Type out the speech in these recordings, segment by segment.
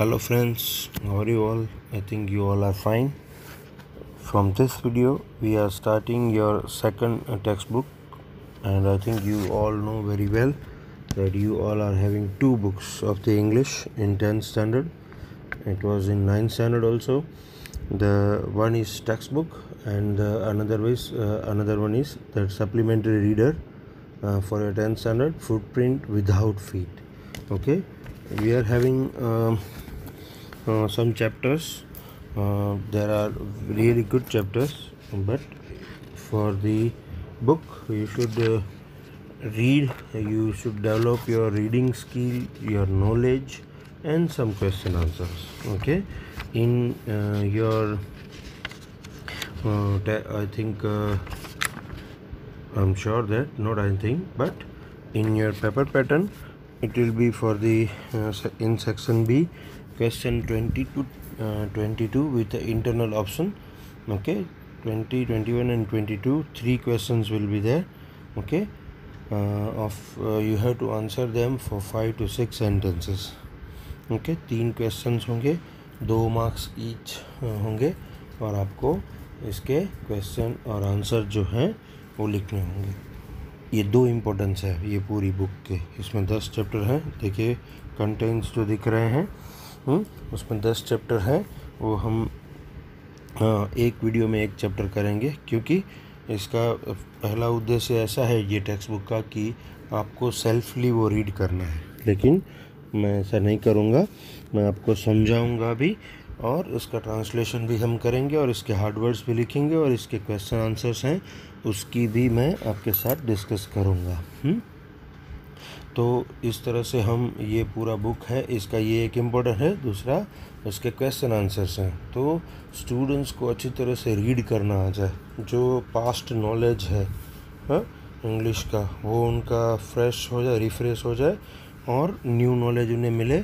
hello friends how are you all i think you all are fine from this video we are starting your second uh, textbook and i think you all know very well that you all are having two books of the english in 10th standard it was in 9th standard also the one is textbook and uh, another uh, another one is the supplementary reader uh, for your 10th standard footprint without feet okay we are having um, uh, some chapters uh, there are really good chapters but for the book you should uh, read you should develop your reading skill your knowledge and some question answers okay in uh, your uh, i think uh, i'm sure that not anything, but in your paper pattern it will be for the uh, in section b question 20 to uh, 22 with the internal option okay 20 21 and 22 three questions will be there okay uh, of uh, you have to answer them for five to six sentences okay teen questions honge दो marks each honge aur aapko iske question aur answer jo hai wo likhne honge ये दो importance है ये पूरी book के इसमें दस chapter हैं देखिए कंटेंट्स जो दिख रहे हैं हम्म? उसमें दस चैप्टर हैं वो हम एक वीडियो में एक चैप्टर करेंगे क्योंकि इसका पहला उद्देश्य ऐसा है ये टेक्स्ट बुक का कि आपको सेल्फली वो रीड करना है लेकिन मैं ऐसा नहीं करूँगा मैं आपको समझाऊँगा भी और इसका ट्रांसलेशन भी हम करेंगे और इसके हार्ड वर्ड्स भी लिखेंगे और इसके क्वेश्चन आंसर्स हैं उसकी भी मैं आपके साथ डिस्कस करूँगा हम्म? तो इस तरह से हम ये पूरा बुक है इसका ये एक इम्पोर्टेंट है दूसरा उसके क्वेश्चन आंसर्स हैं तो स्टूडेंट्स को अच्छी तरह से रीड करना आ जाए जो पास्ट नॉलेज है इंग्लिश हाँ, का वो उनका फ्रेश हो जाए रिफ्रेश हो जाए और न्यू नॉलेज उन्हें मिले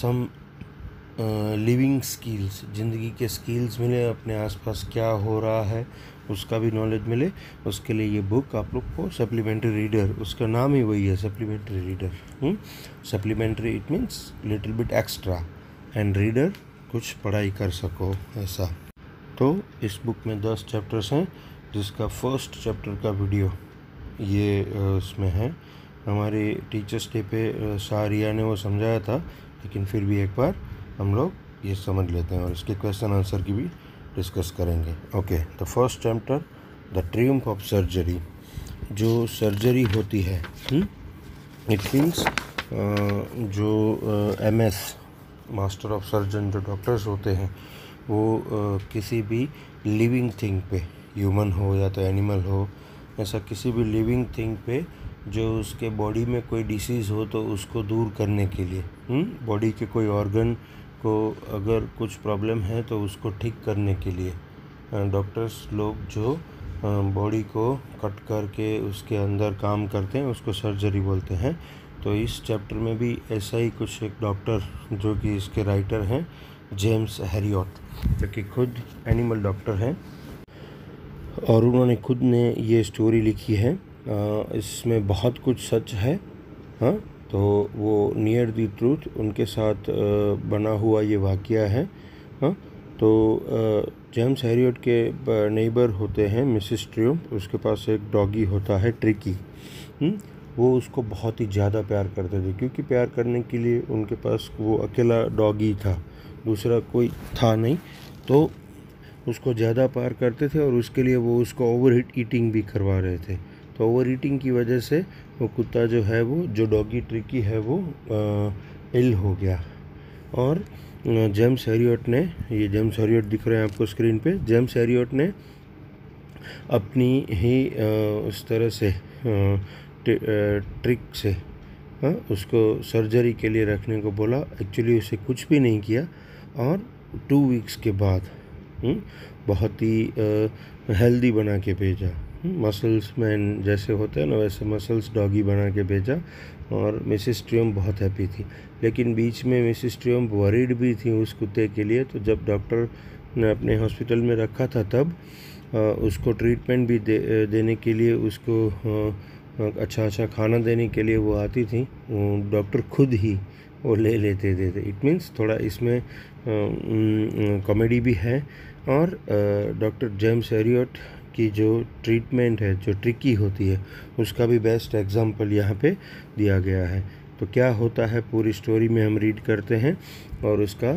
सम लिविंग स्किल्स ज़िंदगी के स्किल्स मिले अपने आसपास क्या हो रहा है उसका भी नॉलेज मिले उसके लिए ये बुक आप लोग को सप्लीमेंट्री रीडर उसका नाम ही वही है supplementary reader supplementary it means little bit extra and reader कुछ पढ़ाई कर सको ऐसा तो इस बुक में दस चैप्टर्स हैं जिसका फर्स्ट चैप्टर का वीडियो ये उसमें है हमारे टीचर्स डे पे सारिया ने वो समझाया था लेकिन फिर भी एक बार हम लोग ये समझ लेते हैं और इसके क्वेश्चन आंसर की भी डिस्कस करेंगे okay the first chapter the triumph of surgery जो सर्जरी होती है इट hmm? मीन्स uh, जो M S master of surgeon जो डॉक्टर्स होते हैं वो uh, किसी भी लिविंग थिंग पे ह्यूमन हो या तो एनिमल हो ऐसा किसी भी लिविंग थिंग पे जो उसके बॉडी में कोई डिसीज़ हो तो उसको दूर करने के लिए बॉडी hmm? के कोई ऑर्गन को अगर कुछ प्रॉब्लम है तो उसको ठीक करने के लिए डॉक्टर्स लोग जो बॉडी को कट करके उसके अंदर काम करते हैं उसको सर्जरी बोलते हैं तो इस चैप्टर में भी ऐसा ही कुछ एक डॉक्टर जो कि इसके राइटर हैं जेम्स हैरियट जो कि खुद एनिमल डॉक्टर हैं और उन्होंने खुद ने ये स्टोरी लिखी है इसमें बहुत कुछ सच है हाँ तो वो नियर दी ट्रूथ उनके साथ बना हुआ ये वाक़ है हाँ तो जेम्स हैरियट के नेबर होते हैं मिसिस ट्रियम उसके पास एक डॉगी होता है ट्रिकी हुँ? हम्म? वो उसको बहुत ही ज़्यादा प्यार करते थे क्योंकि प्यार करने के लिए उनके पास वो अकेला डॉगी था दूसरा कोई था नहीं तो उसको ज़्यादा प्यार करते थे और उसके लिए वो उसको ओवर ईटिंग भी करवा रहे थे तो ओवर ईटिंग की वजह से वो कुत्ता जो है वो जो डॉगी ट्रिकी है वो इल हो गया और जेम्स हेरियट ने ये जेम्स हैरियट दिख रहे हैं आपको स्क्रीन पे जेम्स हेरियट ने अपनी ही उस तरह से ट्रिक से उसको सर्जरी के लिए रखने को बोला एक्चुअली उसे कुछ भी नहीं किया और टू वीक्स के बाद हम्म, बहुत ही हेल्दी बना के भेजा मसल्स मैन जैसे होते हैं ना वैसे मसल्स डॉगी बना के भेजा और मिसिस ट्रियम बहुत हैप्पी थी लेकिन बीच में मिसिस ट्रियम वरीड भी थी उस कुत्ते के लिए तो जब डॉक्टर ने अपने हॉस्पिटल में रखा था तब आ, उसको ट्रीटमेंट भी दे, देने के लिए उसको आ, अच्छा अच्छा खाना देने के लिए वो आती थी डॉक्टर खुद ही वो ले लेते थे, थे। इट मीन्स थोड़ा इसमें कॉमेडी भी है और डॉक्टर जेम्स एरियट की जो ट्रीटमेंट है जो ट्रिकी होती है उसका भी बेस्ट एग्ज़ाम्पल यहाँ पे दिया गया है तो क्या होता है पूरी स्टोरी में हम रीड करते हैं और उसका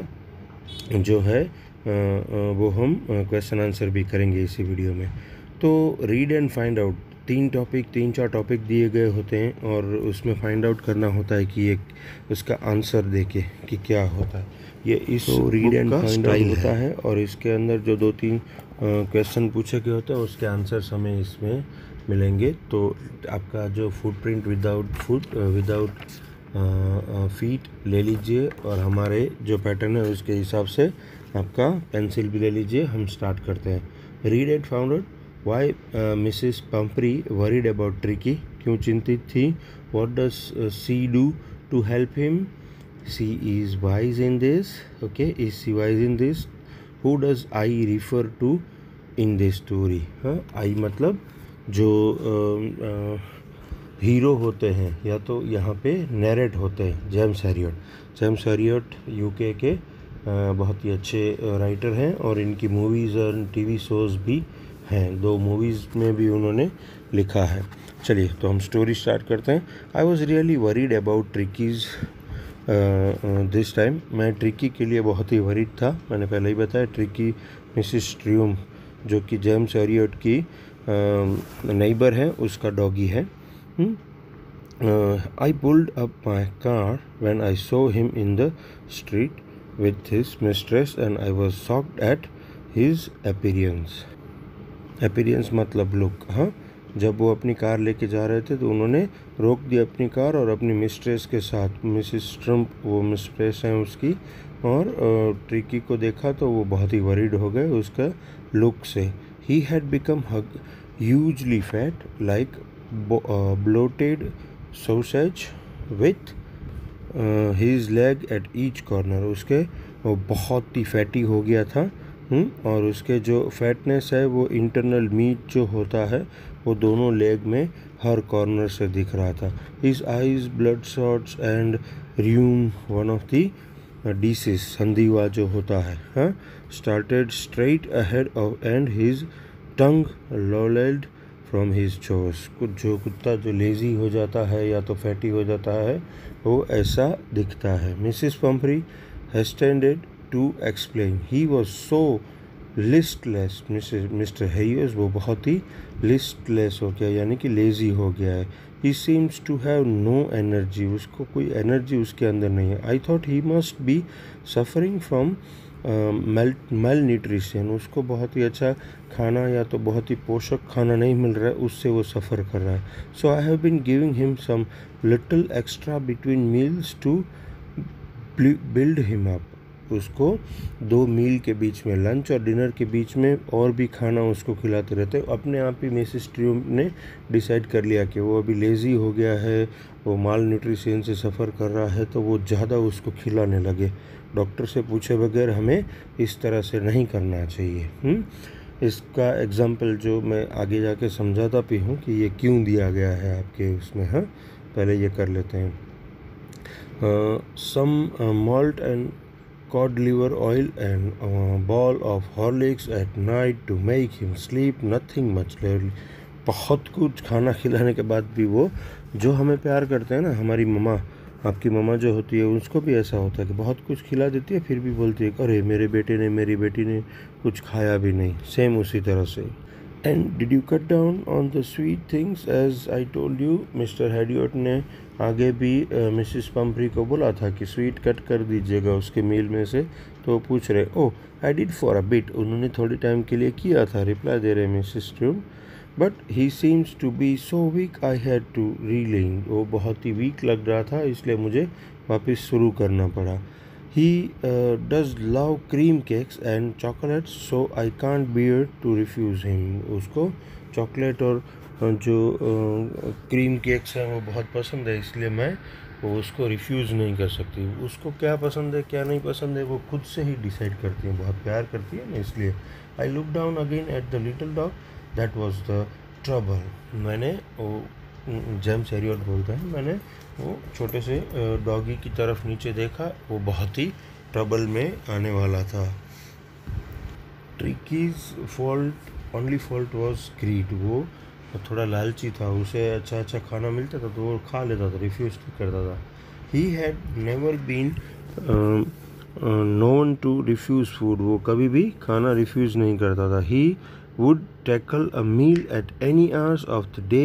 जो है वो हम क्वेश्चन आंसर भी करेंगे इसी वीडियो में तो रीड एंड फाइंड आउट तीन टॉपिक तीन चार टॉपिक दिए गए होते हैं और उसमें फाइंड आउट करना होता है कि एक उसका आंसर देके कि क्या होता है ये इस रीड एंड फाइंड आउट होता है और इसके अंदर जो दो तीन क्वेश्चन पूछे गए होते हैं उसके आंसर्स हमें इसमें मिलेंगे तो आपका जो footprint without foot without feet ले लीजिए और हमारे जो पैटर्न है उसके हिसाब से आपका पेंसिल भी ले लीजिए हम स्टार्ट करते हैं read at found why Mrs Pumphrey worried about Tricki क्यों चिंतित थी what does she do to help him she is wise in this okay is she wise in this who does I refer to in this story हाँ I मतलब जो आ, आ, hero होते हैं या तो यहाँ पे नरेट होते हैं James Herriot James Herriot UK के बहुत ही अच्छे राइटर हैं और इनकी मूवीज़ और टीवी शोज़ भी हैं दो मूवीज़ में भी उन्होंने लिखा है चलिए तो हम स्टोरी स्टार्ट करते हैं I was really worried about Tricki's this time मैं ट्रिकी के लिए बहुत ही वरिड था मैंने पहले ही बताया ट्रिकी मिसिस ट्रियूम जो कि जेम्स एरियट की नेबर है उसका डॉगी है I pulled up my car when I saw him in the street with his mistress and I was shocked at his appearance appearance मतलब लुक हाँ huh? जब वो अपनी कार लेके जा रहे थे तो उन्होंने रोक दिया अपनी कार और अपनी मिस्ट्रेस के साथ मिसिस ट्रम्प वो मिस्ट्रेस हैं उसकी और ट्रिकी को देखा तो वो बहुत ही वरीड हो गए उसका लुक से ही had become huge hugely fat like bloated sausage with his leg at each corner उसके वो बहुत ही फैटी हो गया था हुँ? हम्म, और उसके जो फैटनेस है वो इंटरनल मीट जो होता है वो दोनों लेग में हर कॉर्नर से दिख रहा था इस eyes blood shots and rheum one of the disease संधिवा जो होता है started straight ahead of and his tongue lolled from his jaws कुछ जो कुत्ता जो लेजी हो जाता है या तो फैटी हो जाता है वो ऐसा दिखता है Mrs Pumphrey hastened to explain he was so listless Mrs Mr Herriot वो बहुत ही लिस्टलेस हो गया यानी कि लेज़ी हो गया है he seems to have no energy उसको कोई एनर्जी उसके अंदर नहीं है I thought he must be suffering from mal malnutrition उसको बहुत ही अच्छा खाना या तो बहुत ही पोषक खाना नहीं मिल रहा है उससे वो सफ़र कर रहा है so I have been giving him some little extra between meals to build him up उसको दो मील के बीच में लंच और डिनर के बीच में और भी खाना उसको खिलाते रहते अपने आप ही मिसिस ट्रियो ने डिसाइड कर लिया कि वो अभी लेज़ी हो गया है वो माल न्यूट्रिशन से सफ़र कर रहा है तो वो ज़्यादा उसको खिलाने लगे डॉक्टर से पूछे बगैर हमें इस तरह से नहीं करना चाहिए हुँ? इसका एग्ज़ाम्पल जो मैं आगे जाके समझाता भी हूँ कि ये क्यों दिया गया है आपके उसमें हाँ पहले ये कर लेते हैं some malt and cod liver oil and a ball of horlicks at night to make him sleep nothing much बहुत कुछ खाना खिलाने के बाद भी वो जो हमें प्यार करते हैं ना हमारी ममा आपकी ममा जो होती है उसको भी ऐसा होता है कि बहुत कुछ खिला देती है फिर भी बोलती है अरे मेरे बेटे ने मेरी बेटी ने कुछ खाया भी नहीं सेम उसी तरह से and did you cut down on the sweet things as I told you Mr Herriot ने आगे भी मिसिस पम्परी को बोला था कि स्वीट कट कर दीजिएगा उसके मील में से तो पूछ रहे oh I did for a bit उन्होंने थोड़ी टाइम के लिए किया था रिप्लाई दे रहे मिसिस ट्रूम but he seems to be so weak I had to relent वो बहुत ही वीक लग रहा था इसलिए मुझे वापस शुरू करना पड़ा he does love cream cakes and and so I can't can't to refuse him उसको चॉकलेट और जो क्रीम केक्स हैं वो बहुत पसंद है इसलिए मैं वो उसको रिफ्यूज़ नहीं कर सकती उसको क्या पसंद है क्या नहीं पसंद है वो खुद से ही डिसाइड करती है बहुत प्यार करती है ना इसलिए I look down again at the little dog that was the trouble मैंने वो जैम सेरियट बोलते हैं मैंने वो छोटे से डॉगी की तरफ नीचे देखा वो बहुत ही ट्रबल में आने वाला था Tricki's fault only fault was greed वो थोड़ा लालची था उसे अच्छा अच्छा खाना मिलता था तो वो खा लेता था रिफ्यूज़ करता था he had never been known to refuse food वो कभी भी खाना रिफ्यूज़ नहीं करता था he would tackle a meal at any hours of the day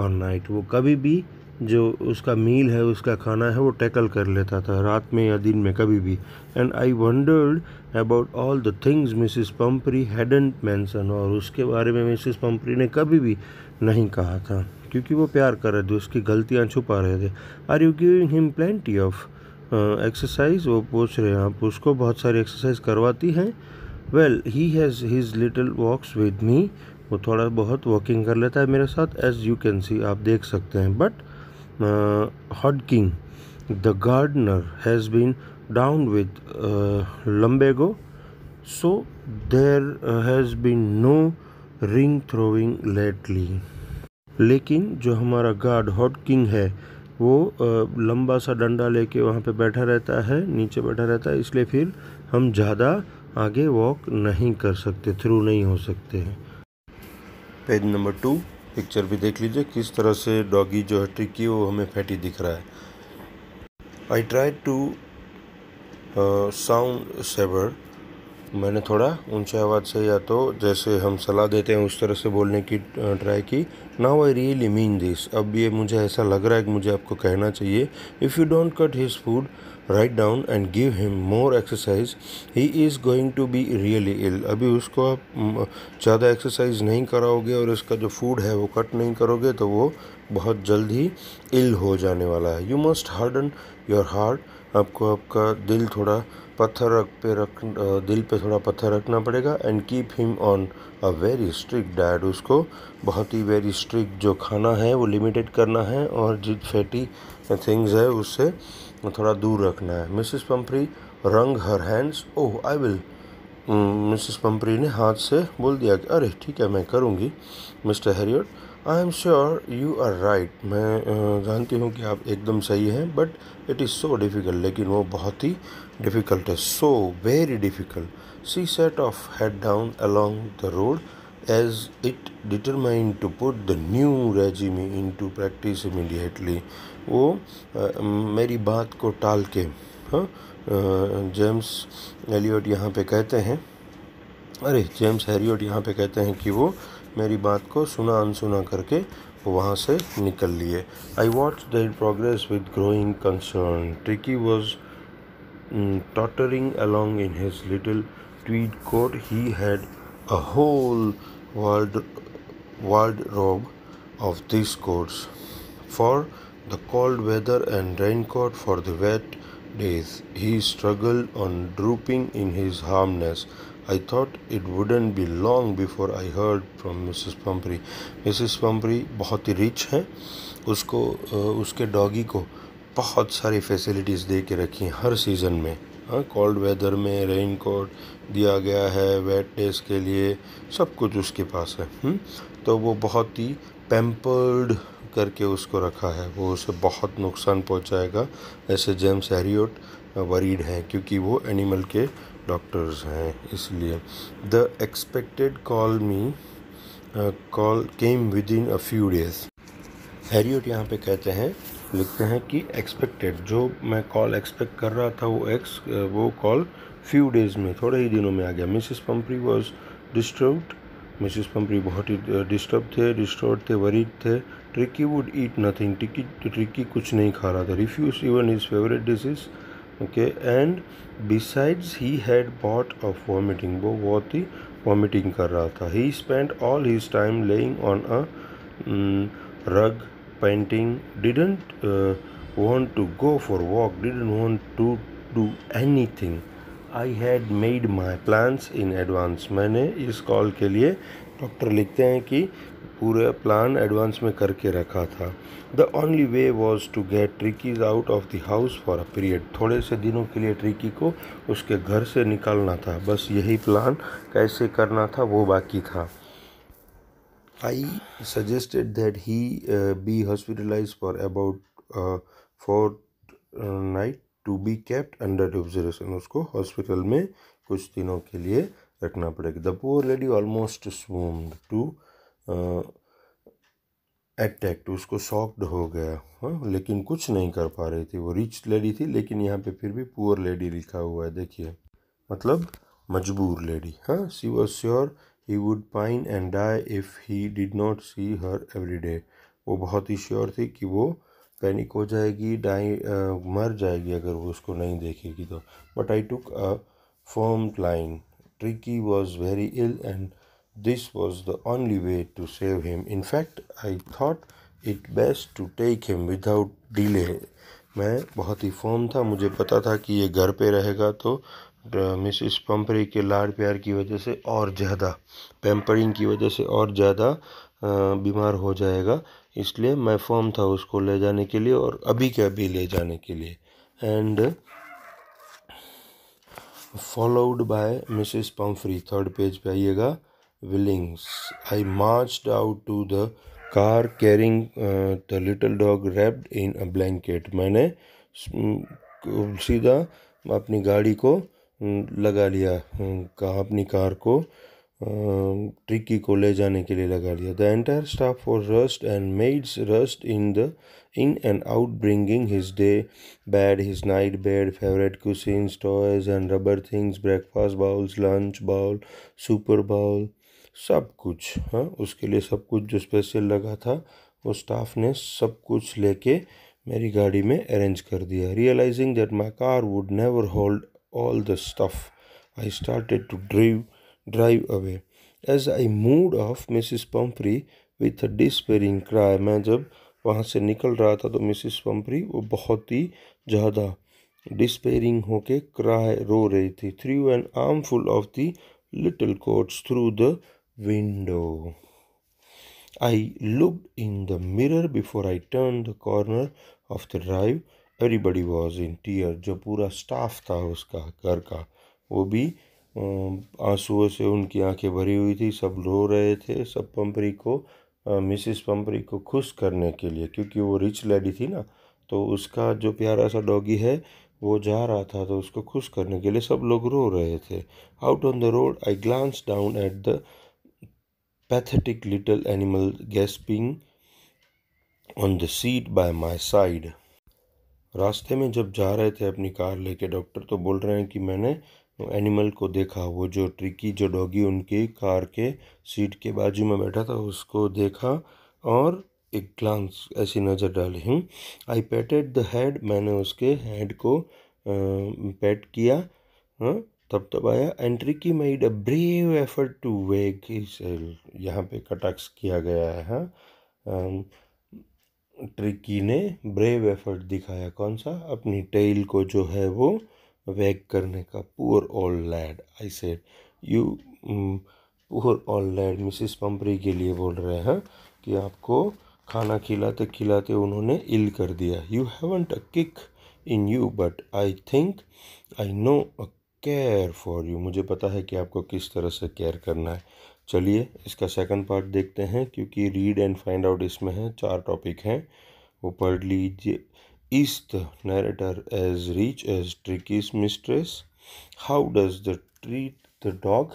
और नाइट वो कभी भी जो उसका मील है उसका खाना है वो टैकल कर लेता था रात में या दिन में कभी भी and I wondered about all the things Mrs Pumphrey hadn't mentioned और उसके बारे में मिसिस पम्परी ने कभी भी नहीं कहा था क्योंकि वो प्यार कर रहे थे उसकी गलतियाँ छुपा रहे थे are you giving him plenty of exercise वो पूछ रहे हैं आप उसको बहुत सारी एक्सरसाइज करवाती हैं well he has his little walks with me वो थोड़ा बहुत वॉकिंग कर लेता है मेरे साथ एज यू कैन सी आप देख सकते हैं but Uh, Hodgkin, the gardener, has been down with uh, lumbago, so there uh, has been no ring throwing lately लेकिन जो हमारा गार्ड हॉडकिंग है वो लंबा सा डंडा लेके वहाँ पे बैठा रहता है नीचे बैठा रहता है इसलिए फिर हम ज़्यादा आगे वॉक नहीं कर सकते थ्रू नहीं हो सकते हैं पेज नंबर टू पिक्चर भी देख लीजिए किस तरह से डॉगी जो है ट्रिकी वो हमें फैटी दिख रहा है I try to sound severe मैंने थोड़ा ऊंचे आवाज़ से या तो जैसे हम सलाह देते हैं उस तरह से बोलने की ट्राई uh, की now I really mean this अब ये मुझे ऐसा लग रहा है कि मुझे आपको कहना चाहिए if you don't cut his food right down and give him more exercise he is going to be really ill अभी उसको आप ज़्यादा एक्सरसाइज नहीं कराओगे और इसका जो फूड है वो कट नहीं करोगे तो वो बहुत जल्द ही इल हो जाने वाला है you must harden your heart आपको आपका दिल थोड़ा पत्थर रख पे रख दिल पे थोड़ा पत्थर रखना पड़ेगा and keep him on a very strict diet उसको बहुत ही वेरी स्ट्रिक्ट जो खाना है वो लिमिटेड करना है और जित फैटी थिंग्स है उससे थोड़ा दूर रखना है Mrs Pumphrey wrung her hands oh I will Mrs Pumphrey ने हाथ से बोल दिया कि अरे ठीक है मैं करूँगी Mr Herriot I am sure you are right मैं जानती हूँ कि आप एकदम सही हैं but it is so difficult लेकिन वो बहुत ही डिफ़िकल्ट है so very difficult she set off head down along the road as it determine to put the new regime into practice immediately वो आ, मेरी बात को टाल के हाँ जेम्स एलियोट यहाँ पे कहते हैं अरे जेम्स हैरियोट यहाँ पे कहते हैं कि वो मेरी बात को सुना अनसुना करके वहाँ से निकल लिए I watch their progress with growing concern Tricki was tottering along in his little tweed coat he had a whole world wardrobe of this coats for the cold weather and raincoat for the wet days. He struggled on, drooping in his harmness. I thought it wouldn't be long before I heard from Mrs. Pumphrey. Mrs. Pumphrey बहुत ही rich हैं उसको उसके doggy को बहुत सारी facilities दे के रखी हैं हर सीज़न में हाँ कोल्ड वेदर में रेन कोट दिया गया है वेट डेज के लिए सब कुछ उसके पास है हुँ? तो वो बहुत ही पेम्पर्ड करके उसको रखा है वो उसे बहुत नुकसान पहुंचाएगा ऐसे जेम्स हैरियोट वरीड हैं क्योंकि वो एनिमल के डॉक्टर्स हैं इसलिए the expected call me call came within a few days Herriot यहाँ पे कहते हैं लिखते हैं कि एक्सपेक्टेड जो मैं कॉल एक्सपेक्ट कर रहा था वो एक्स वो कॉल फ्यू डेज में थोड़े ही दिनों में आ गया Mrs Pumphrey was disturbed Mrs Pumphrey बहुत ही डिस्टर्ब थे डिस्टर्ब थे वरीड थे Tricki would eat nothing Tricki Tricki कुछ नहीं खा रहा था refuse even his favourite dishes okay and besides he had bout of vomiting वो बहुत ही वॉमिटिंग कर रहा था he spend all his time lying on a rug panting didn't want to go for walk didn't want to do any thing I had made my plans in advance मैंने इस call के लिए doctor लिखते हैं कि पूरा plan advance में करके रखा था the only way was to get Tricki's out of the house for a period थोड़े से दिनों के लिए ट्रिकी को उसके घर से निकालना था बस यही प्लान कैसे करना था वो बाकी था I suggested that he be hospitalise for about four night to be kept under observation उसको हॉस्पिटल में कुछ दिनों के लिए रखना पड़ेगा the poor lady almost swooned टू अटैक्ट उसको शॉक्ड हो गया हाँ लेकिन कुछ नहीं कर पा रही थी वो रिच लेडी थी लेकिन यहाँ पे फिर भी पुअर लेडी लिखा हुआ है देखिए मतलब मजबूर लेडी हाँ she was sure he would pine and die if he did not see her every day वो बहुत ही श्योर थी कि वो पैनिक हो जाएगी डाई मर जाएगी अगर वो उसको नहीं देखेगी तो but I took a firm line Tricki was very ill and this was the only way to save him in fact I thought it best to take him without delay मैं बहुत ही फॉर्म था मुझे पता था कि ये घर पे रहेगा तो मिसिस पम्परी के लाड़ प्यार की वजह से और ज़्यादा पेम्परिंग की वजह से और ज़्यादा बीमार हो जाएगा इसलिए मैं फॉर्म था उसको ले जाने के लिए और अभी के अभी ले जाने के लिए and followed by Mrs Pumphrey थर्ड पेज पे आइएगा wailings I march out to the car carrying the little dog wrapped in a blanket मैंने सीधा अपनी गाड़ी को लगा लिया का अपनी कार को ट्रिकी को ले जाने के लिए लगा लिया the entire staff for rushed and maids rushed in the in and out bringing his day bed his night bed favourite cushions toys and rubber things breakfast bowls lunch bowl supper bowl सब कुछ हाँ उसके लिए सब कुछ जो special लगा था वो स्टाफ ने सब कुछ लेके मेरी गाड़ी में अरेंज कर दिया realising that my car would never hold all the stuff I started to drive drive away as I moved off Mrs Pumphrey with despairing cry मैं जब वहाँ से निकल रहा था तो मिसिस पम्परी वो बहुत ही ज़्यादा डिस्पेयरिंग होके क्राई रो रही थी through an armful of the little coats through the window I looked in the mirror before I turn the corner of the drive. Everybody was in tears. जो पूरा स्टाफ था उसका घर का वो भी आंसुओं से उनकी आंखें भरी हुई थी सब रो रहे थे सब पंपरी को मिसिस पंपरी को खुश करने के लिए क्योंकि वो रिच लेडी थी ना तो उसका जो प्यारा सा डॉगी है वो जा रहा था तो उसको खुश करने के लिए सब लोग रो रहे थे out on the road I glance down at the pathetic little animal gasping on the seat by my side रास्ते में जब जा रहे थे अपनी कार लेके डॉक्टर तो बोल रहे हैं कि मैंने एनिमल को देखा वो जो ट्रिकी जो डॉगी उनकी कार के सीट के बाजू में बैठा था उसको देखा और एक ग्लांस ऐसी नज़र डाली हूँ आई पैटेड द हेड मैंने उसके हेड को पैट किया हाँ तब तब आया एंट्री की made a brave effort to wag यहाँ पे कटाक्ष किया गया है ट्रिकी हाँ। ने ब्रेव एफर्ट दिखाया कौन सा अपनी टेल को जो है वो वैग करने का poor old lad I said you poor old lad Mrs Pumphrey के लिए बोल रहे हैं कि आपको खाना खिलाते खिलाते उन्होंने इल कर दिया you haven't a kick in you but I think I know a cure for you मुझे पता है कि आपको किस तरह से केयर करना है चलिए इसका सेकंड पार्ट देखते हैं क्योंकि रीड एंड फाइंड आउट इसमें है चार टॉपिक हैं वो पढ़ लीजिए Is the narrator as rich as Tricky's mistress? How does the treat the dog?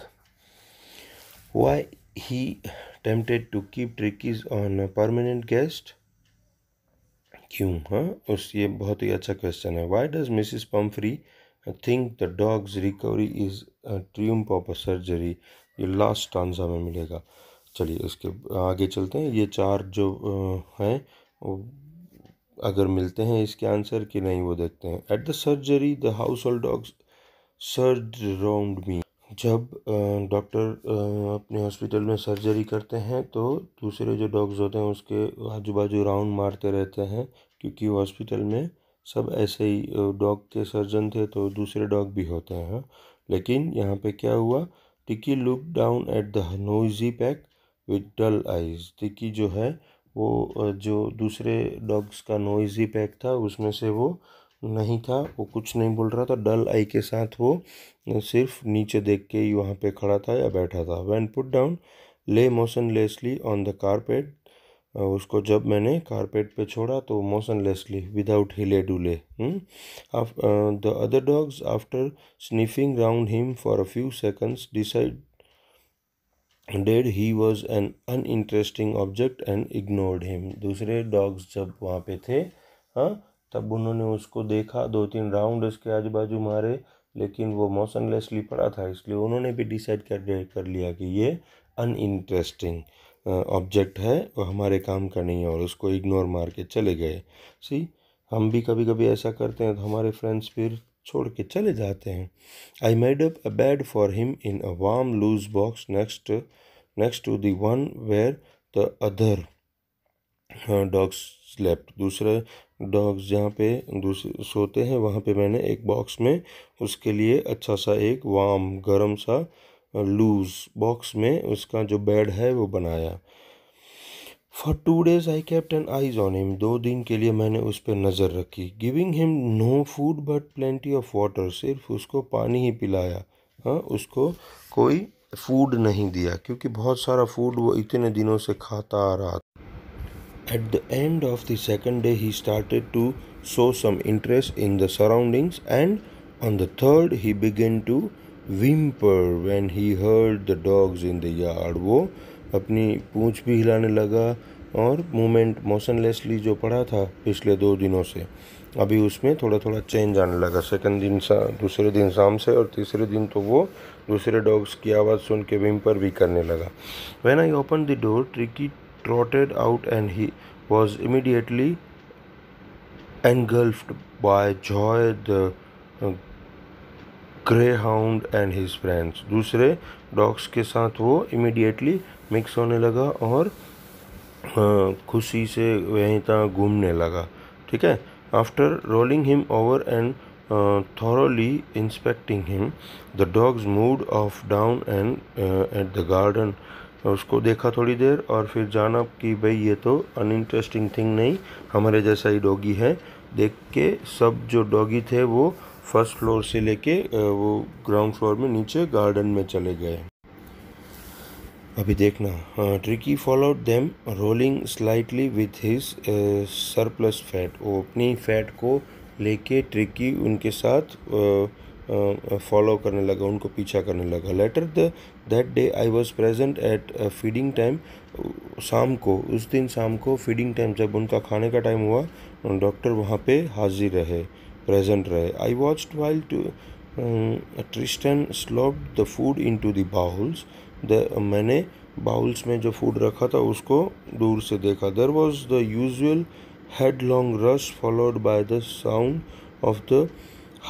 Why he tempted to keep Tricky's on a permanent guest? क्यों हाँ उस ये बहुत ही अच्छा क्वेश्चन है why does Mrs Pumphrey think the dog's recovery is triumph of a surgery ये last answer में मिलेगा चलिए इसके आगे चलते हैं ये चार जो हैं अगर मिलते हैं इसके आंसर कि नहीं वो देखते हैं at the surgery the household dogs surge round me जब डॉक्टर अपने हॉस्पिटल में सर्जरी करते हैं तो दूसरे जो डॉग्स होते हैं उसके आजू बाजू राउंड मारते रहते हैं क्योंकि हॉस्पिटल में सब ऐसे ही डॉग के सर्जन थे तो दूसरे डॉग भी होते हैं हाँ। लेकिन यहाँ पे क्या हुआ Tricki look down at the noisy pack with dull eyes Tricki जो है वो जो दूसरे डॉग्स का नोइजी पैक था उसमें से वो नहीं था वो कुछ नहीं बोल रहा था डल आई के साथ वो सिर्फ नीचे देख के ही वहाँ पर खड़ा था या बैठा था when put down lay motionlessly on the carpet उसको जब मैंने कारपेट पे छोड़ा तो मोशनलेसली विदाउट हिले डुले the other dogs after sniffing round him for a few seconds decided he was an uninteresting object and ignored him दूसरे dogs जब वहाँ पे थे हाँ तब उन्होंने उसको देखा दो तीन राउंड उसके आजू बाजू मारे लेकिन वो मोशनलेसली पड़ा था इसलिए उन्होंने भी डिसाइड कर कर लिया कि ये अनइंटरेस्टिंग ऑब्जेक्ट है वो हमारे काम का नहीं है और उसको इग्नोर मार के चले गए सी हम भी कभी कभी ऐसा करते हैं तो हमारे फ्रेंड्स फिर छोड़ के चले जाते हैं I made up a bed for him in a warm loose box next next to then where the other dogs slept दूसरे डॉग्स जहाँ पे दूसरे सोते हैं वहाँ पे मैंने एक बॉक्स में उसके लिए अच्छा सा एक वार्म गर्म सा लूज़ हाँ, बॉक्स में उसका जो बेड है वो बनाया for two days I kept an eyes on him दो दिन के लिए मैंने उस पर नज़र रखी giving him no food but plenty of water सिर्फ उसको पानी ही पिलाया हाँ उसको कोई फूड नहीं दिया क्योंकि बहुत सारा फूड वो इतने दिनों से खाता आ रहा था at the end of the second day he started to show some interest in the surroundings and on the third he began to whimper when he heard the dogs in the yard वो अपनी पूंछ भी हिलाने लगा और movement motionlessly जो पड़ा था पिछले दो दिनों से अभी उसमें थोड़ा थोड़ा चेंज आने लगा सेकंड दिन सा दूसरे दिन शाम से और तीसरे दिन तो वो दूसरे डॉग्स की आवाज़ सुन के विम पर भी करने लगा when I open the door Tricki trotted out and he was immediately engulfed by joy the greyhound and his friends दूसरे डॉग्स के साथ वो इमिडिएटली मिक्स होने लगा और खुशी से वहीं तक घूमने लगा ठीक है after rolling him over and thoroughly inspecting him the dogs moved off down and at the garden उसको देखा थोड़ी देर और फिर जाना कि भाई ये तो अनइंटरेस्टिंग थिंग नहीं हमारे जैसा ही डॉगी है देख के सब जो डॉगी थे वो फर्स्ट फ्लोर से लेके वो ग्राउंड फ्लोर में नीचे गार्डन में चले गए अभी देखना Tricki followed them rolling slightly with his surplus fat वो अपनी फैट को लेके ट्रिकी उनके साथ फॉलो करने लगा उनको पीछा करने लगा later the that day I was present at feeding time शाम को उस दिन शाम को फीडिंग टाइम जब उनका खाने का टाइम हुआ डॉक्टर वहाँ पे हाजिर रहे प्रेजेंट रहे I watch while Tristan um, the food into into the bowls. मैंने बाउल्स में जो फूड रखा था उसको दूर से देखा there was the usual headlong rush followed by the sound of the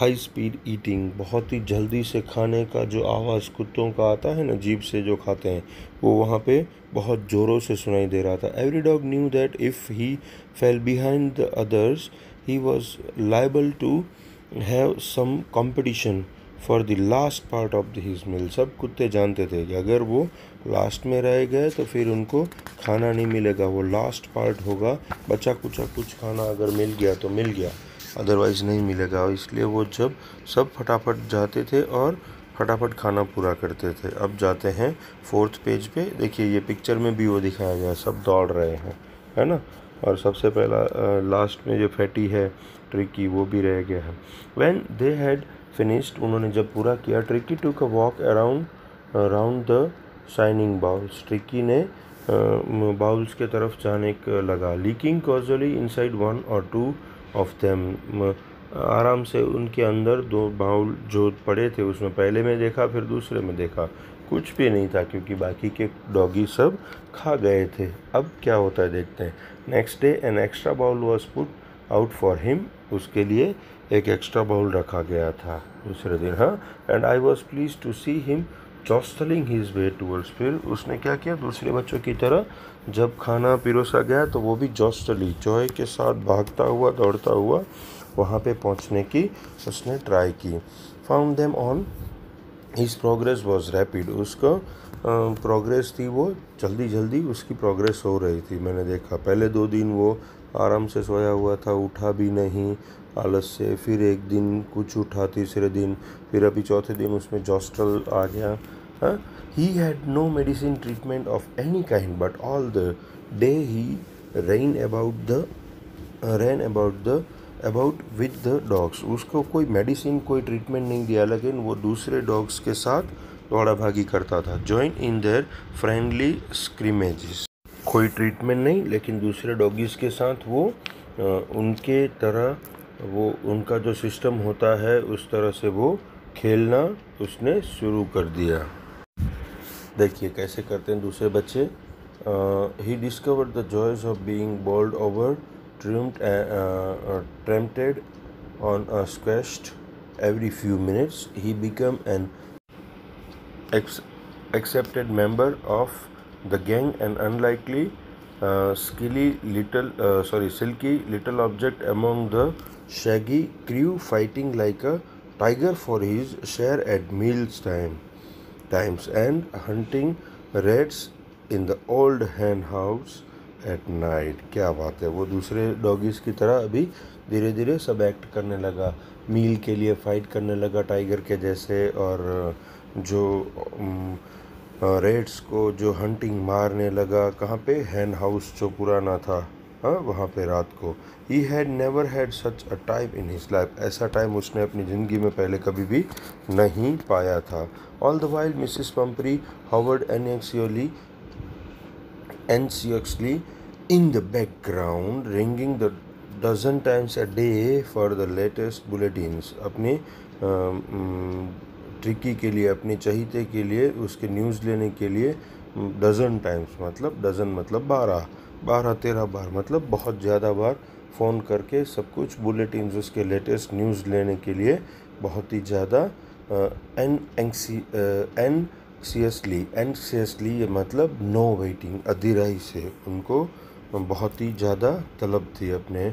high speed eating बहुत ही जल्दी से खाने का जो आवाज़ कुत्तों का आता है ना जीप से जो खाते हैं वो वहाँ पे बहुत ज़ोरों से सुनाई दे रहा था every dog knew that if he fell behind the others he was liable to have some competition for the last part of the his meal सब कुत्ते जानते थे कि अगर वो लास्ट में रह गए तो फिर उनको खाना नहीं मिलेगा वो लास्ट पार्ट होगा बचा कुचा कुछ खाना अगर मिल गया तो मिल गया अदरवाइज़ नहीं मिलेगा और इसलिए वो जब सब फटाफट जाते थे और फटाफट खाना पूरा करते थे अब जाते हैं फोर्थ पेज पे देखिए ये पिक्चर में भी वो दिखाया गया सब दौड़ रहे हैं है ना और सबसे पहला लास्ट में जो फैटी है ट्रिक की वो भी रह गया है वैन दे हैड फिनिश्ड उन्होंने जब पूरा किया ट्रिकी टू का walk around around the shining bowls Tricki ने बाउल्स के तरफ जाने लगा licking casually inside one और टू ऑफ देम आराम से उनके अंदर दो बाउल जो पड़े थे उसमें पहले में देखा फिर दूसरे में देखा कुछ भी नहीं था क्योंकि बाकी के डॉगी सब खा गए थे अब क्या होता है देखते हैं next day an extra bowl was put out for him उसके लिए एक एक्स्ट्रा बाउल रखा गया था दूसरे दिन हाँ and I was pleased to see him jostling his way towards फिर उसने क्या किया दूसरे बच्चों की तरह जब खाना पिरोसा गया तो वो भी जॉस्टली जॉय के साथ भागता हुआ दौड़ता हुआ वहाँ पे पहुँचने की उसने ट्राई की found them on his progress was rapid उसका प्रोग्रेस थी वो जल्दी जल्दी उसकी प्रोग्रेस हो रही थी मैंने देखा पहले दो दिन वो आराम से सोया हुआ था उठा भी नहीं आलस से फिर एक दिन कुछ उठा तीसरे दिन फिर अभी चौथे दिन उसमें जॉस्ट्रल आ गया he had no medicine treatment of any kind but all the day he ran about the ran about the about with the dogs उसको कोई मेडिसिन कोई ट्रीटमेंट नहीं दिया लेकिन वो दूसरे डॉग्स के साथ दौड़ा भागी करता था join in their friendly scrimmage कोई ट्रीटमेंट नहीं लेकिन दूसरे डॉगीज़ के साथ वो उनके तरह वो उनका जो सिस्टम होता है उस तरह से वो खेलना उसने शुरू कर दिया देखिए कैसे करते हैं दूसरे बच्चे he discover the joys of being bowled over trimmed, uh, uh, uh, tempted on a squashed. every few minutes, he became an ex- accepted member of the gang and unlikely uh, skilly little uh, sorry silky little object among the shaggy crew fighting like a tiger for his share at meals time times and hunting rats in the old hen house at night क्या बात है वो दूसरे doggies की तरह अभी धीरे धीरे सब एक्ट करने लगा मील के लिए फ़ाइट करने लगा टाइगर के जैसे और जो रेड्स को जो हंटिंग मारने लगा कहाँ पे हैंड हाउस जो पुराना था हाँ वहाँ पे रात को he had never had such a time in his life ऐसा टाइम उसने अपनी ज़िंदगी में पहले कभी भी नहीं पाया था all the wild Mrs Pumphrey hovered anxiously in the background ringing the dozen times a day for the latest bulletins अपने ट्रिकी के लिए अपने चहीते के लिए उसके न्यूज़ लेने के लिए डजन टाइम्स मतलब डजन मतलब बारह बारह तेरह बार मतलब बहुत ज़्यादा बार फ़ोन करके सब कुछ बुलेटिन उसके लेटेस्ट न्यूज़ लेने के लिए बहुत ही ज़्यादा an anxiously मतलब नो वेटिंग अधिराई से उनको बहुत ही ज़्यादा तलब थी अपने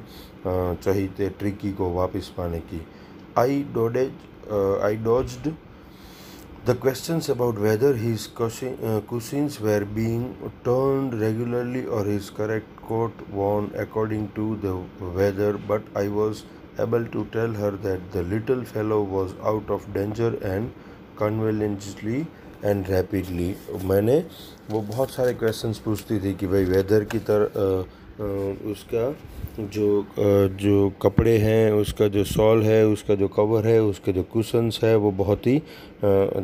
चहीते ट्रिकी को वापस पाने की I dodges I dodged the question about whether his cushions were being turned regularly और his correct coat worn according to the weather but I was able to tell her that the little fellow was out of danger and convalescently and rapidly मैंने uh, वो बहुत सारे questions पूछती थी कि भाई weather की तरह उसका जो जो कपड़े हैं उसका जो सॉल है उसका जो कवर है उसके जो कुशंस है वो बहुत ही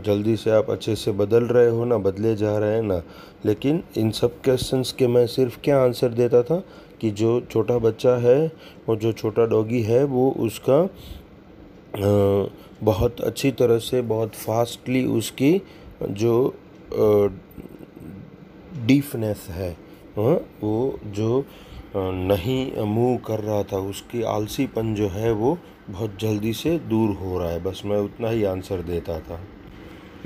जल्दी से आप अच्छे से बदल रहे हो ना बदले जा रहे हैं ना लेकिन इन सब क्वेश्चंस के मैं सिर्फ क्या आंसर देता था कि जो छोटा बच्चा है और जो छोटा डॉगी है वो उसका बहुत अच्छी तरह से बहुत फास्टली उसकी जो डीफनेस है हाँ, वो जो नहीं मूव कर रहा था उसकी आलसीपन जो है वो बहुत जल्दी से दूर हो रहा है बस मैं उतना ही आंसर देता था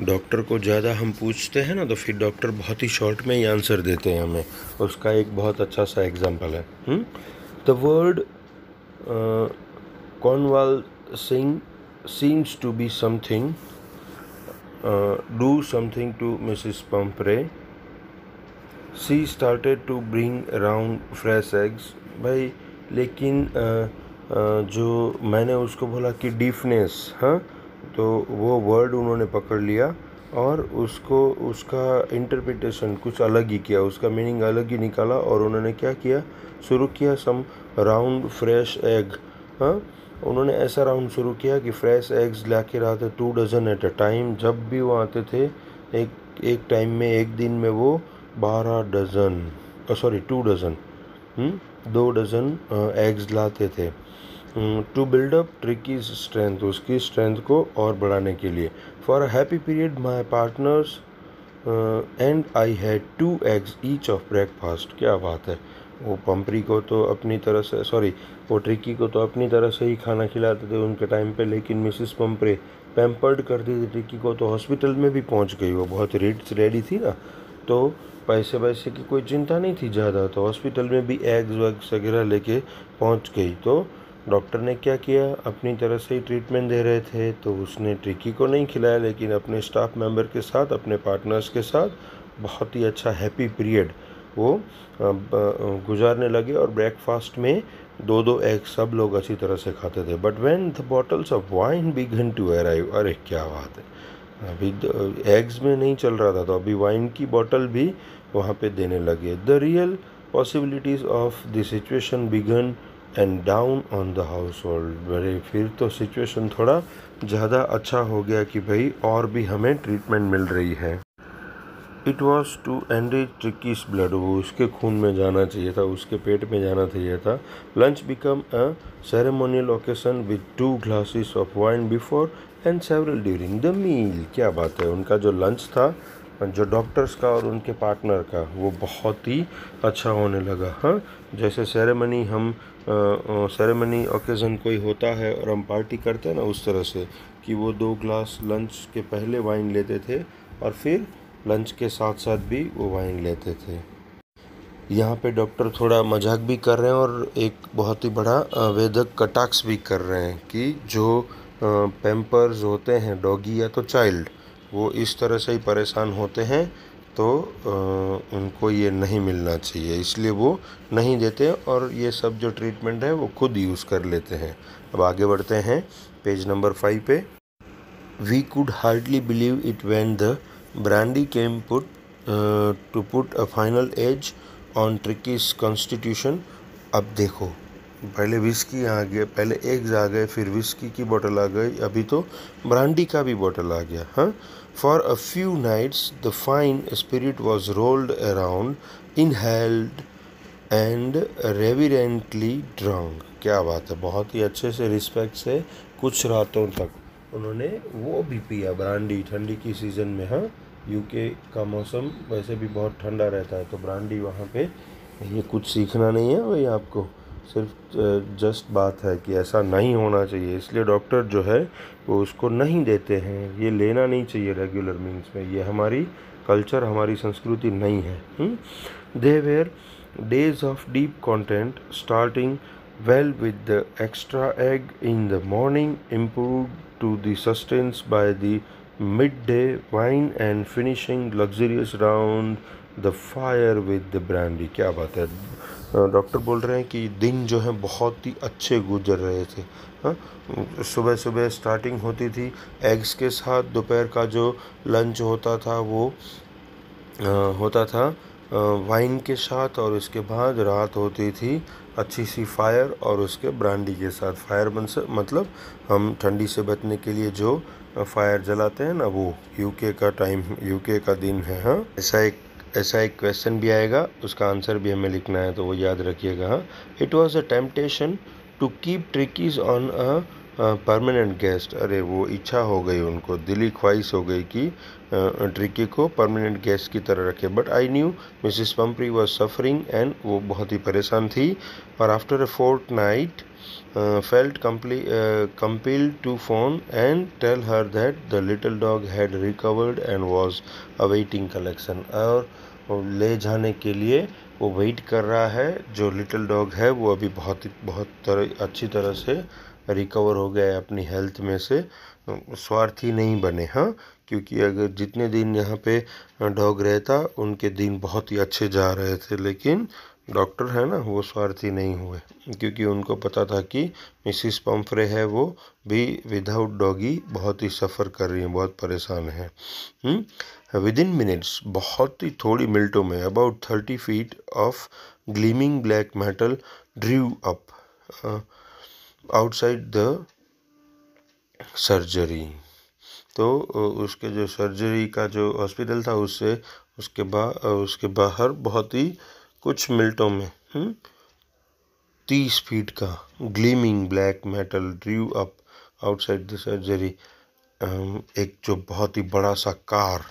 डॉक्टर को ज़्यादा हम पूछते हैं ना तो फिर डॉक्टर बहुत ही शॉर्ट में ही आंसर देते हैं हमें उसका एक बहुत अच्छा सा एग्जाम्पल है the word convalescing seems to be something do something to Mrs Pumphrey she started to bring around fresh eggs भाई लेकिन आ, आ, जो मैंने उसको बोला कि डीफनेस हाँ तो वो वर्ड उन्होंने पकड़ लिया और उसको उसका इंटरप्रिटेशन कुछ अलग ही किया उसका मीनिंग अलग ही निकाला और उन्होंने क्या किया शुरू किया सम राउंड फ्रेश एग हाँ उन्होंने ऐसा राउंड शुरू किया कि फ्रेश एग्स ला के रहा था two dozen at a time जब भी वो आते थे एक एक टाइम में एक दिन में वो बारह dozen sorry two dozen hmm? दो डज़न एग्स लाते थे टू बिल्डअप ट्रिकी स्ट्रेंथ उसकी स्ट्रेंथ को और बढ़ाने के लिए for a happy period my partners and I had two eggs each of breakfast क्या बात है वो पम्परी को तो अपनी तरह से सॉरी वो ट्रिकी को तो अपनी तरह से ही खाना खिलाते थे उनके टाइम पे लेकिन मिसिस पम्परे पैम्पर्ड करती थी ट्रिकी को तो हॉस्पिटल में भी पहुंच गई वो बहुत रेड रेडी थी ना तो पैसे वैसे की कोई चिंता नहीं थी ज़्यादा तो हॉस्पिटल में भी एग्स वग्स वगैरह लेके पहुंच गई तो डॉक्टर ने क्या किया अपनी तरह से ही ट्रीटमेंट दे रहे थे तो उसने ट्रिकी को नहीं खिलाया लेकिन अपने स्टाफ मेंबर के साथ अपने पार्टनर्स के साथ बहुत ही अच्छा हैप्पी पीरियड वो गुजारने लगे और ब्रेकफास्ट में दो दो एग सब लोग अच्छी तरह से खाते थे but when the bottles of wine began to arrive अरे क्या बात है अभी एग्स में नहीं चल रहा था तो अभी वाइन की बॉटल भी वहाँ पे देने लगे the real possibilities of the situation began and down on the household अरे फिर तो सिचुएशन थोड़ा ज़्यादा अच्छा हो गया कि भाई और भी हमें ट्रीटमेंट मिल रही है it was to and Tricki's blood वो उसके खून में जाना चाहिए था उसके पेट में जाना चाहिए था lunch become a ceremonial occasion with two glasses of wine before and several during the meal क्या बात है उनका जो लंच था जो डॉक्टर्स का और उनके पार्टनर का वो बहुत ही अच्छा होने लगा हाँ जैसे सेरेमनी हम सेरेमनी ओकेज़न कोई होता है और हम पार्टी करते हैं ना उस तरह से कि वो दो ग्लास लंच के पहले वाइन लेते थे और फिर लंच के साथ साथ भी वो वाइन लेते थे यहाँ पे डॉक्टर थोड़ा मजाक भी कर रहे हैं और एक बहुत ही बड़ा वेदक कटाक्ष भी कर रहे हैं कि जो पैम्पर्स होते हैं डॉगी या तो चाइल्ड वो इस तरह से ही परेशान होते हैं तो उनको ये नहीं मिलना चाहिए इसलिए वो नहीं देते और ये सब जो ट्रीटमेंट है वो खुद यूज़ कर लेते हैं अब आगे बढ़ते हैं पेज नंबर फाइव पे we could hardly believe it when the brandy came put to put a final edge on Tricki's constitution अब देखो पहले विस्की आ गया पहले एग्स आ गए फिर विस्की की बोतल आ गई अभी तो ब्रांडी का भी बोतल आ गया हाँ for a few nights the fine spirit was rolled around inhaled and reverently drunk क्या बात है बहुत ही अच्छे से रिस्पेक्ट से कुछ रातों तक उन्होंने वो भी पिया ब्रांडी ठंडी की सीज़न में हाँ यूके का मौसम वैसे भी बहुत ठंडा रहता है तो ब्रांडी वहाँ पे ये कुछ सीखना नहीं है वही आपको सिर्फ जस्ट बात है कि ऐसा नहीं होना चाहिए इसलिए डॉक्टर जो है वो उसको नहीं देते हैं ये लेना नहीं चाहिए रेगुलर मीन्स में ये हमारी कल्चर हमारी संस्कृति नहीं है they were days of deep content starting well with the extra egg in the morning improve to sustains by the midday wine and finishing luxurious round the fire with the brandy क्या बात है doctor बोल रहे हैं कि दिन जो है बहुत ही अच्छे गुजर रहे थे हाँ सुबह सुबह स्टार्टिंग होती थी एग्स के साथ दोपहर का जो लंच होता था वो आ, होता था वाइन के साथ और उसके बाद रात होती थी अच्छी सी फायर और उसके ब्रांडी के साथ फायर बन से मतलब हम ठंडी से बचने के लिए जो फायर जलाते हैं ना वो यूके का टाइम यूके का दिन है हाँ ऐसा एक ऐसा एक क्वेश्चन भी आएगा उसका आंसर भी हमें लिखना है तो वो याद रखिएगा हाँ it was a temptation to keep Tricki's on a permanent guest अरे वो इच्छा हो गई उनको दिली ख्वाहिश हो गई कि ट्रिकी को परमानेंट गेस्ट की तरह रखे but I knew Mrs Pumphrey was suffering and वो बहुत ही परेशान थी और after a fourth night uh, felt complete, uh, compelled to phone and tell her that the little dog had recovered and was awaiting collection और ले जाने के लिए वो वेट कर रहा है जो लिटिल डॉग है वो अभी बहुत बहुत तरह अच्छी तरह से रिकवर हो गया है अपनी हेल्थ में से स्वार्थी नहीं बने हाँ क्योंकि अगर जितने दिन यहाँ पे डॉग uh, रहता उनके दिन बहुत ही अच्छे जा रहे थे लेकिन डॉक्टर है ना वो स्वार्थी नहीं हुए क्योंकि उनको पता था कि मिसिस पम्फ्रे है वो भी विदाउट डॉगी बहुत ही सफ़र कर रही हैं बहुत परेशान हैं विद इन मिनट्स बहुत ही थोड़ी मिनटों में about thirty feet of gleaming black metal drew up outside the surgery तो uh, उसके जो सर्जरी का जो हॉस्पिटल था उससे उसके बा uh, उसके बाहर बहुत ही कुछ मिनटों में हुँ? हम्म, तीस फीट का gleaming black metal drew up outside the surgery एक जो बहुत ही बड़ा सा कार